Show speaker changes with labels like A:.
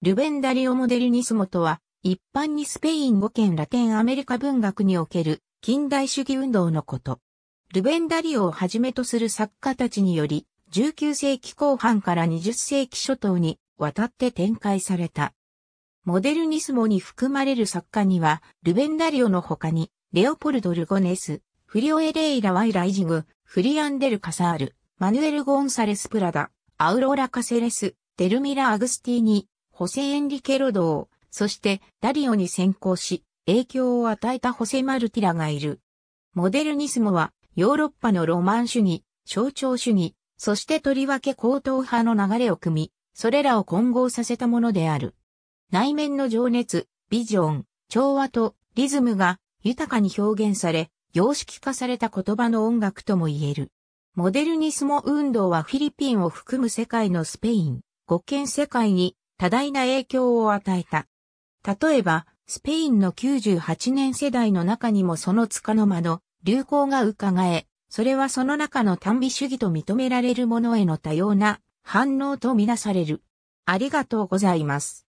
A: ルベンダリオモデルニスモとは、一般にスペイン語圏ラテンアメリカ文学における近代主義運動のこと。ルベンダリオをはじめとする作家たちにより、19世紀後半から20世紀初頭に渡って展開された。モデルニスモに含まれる作家には、ルベンダリオの他に、レオポルド・ルゴネス、フリオエレイラ・ワイラ・イジグ、フリアンデル・カサール、マヌエル・ゴンサレス・プラダ、アウローラ・カセレス、テルミラ・アグスティーニ、ホセエンリケロドー、そしてダリオに先行し、影響を与えたホセ・マルティラがいる。モデルニスモは、ヨーロッパのロマン主義、象徴主義、そしてとりわけ高等派の流れを組み、それらを混合させたものである。内面の情熱、ビジョン、調和とリズムが豊かに表現され、様式化された言葉の音楽とも言える。モデルニスモ運動はフィリピンを含む世界のスペイン、五県世界に多大な影響を与えた。例えば、スペインの98年世代の中にもその束の間の流行が伺え、それはその中の単美主義と認められるものへの多様な反応とみなされる。ありがとうございます。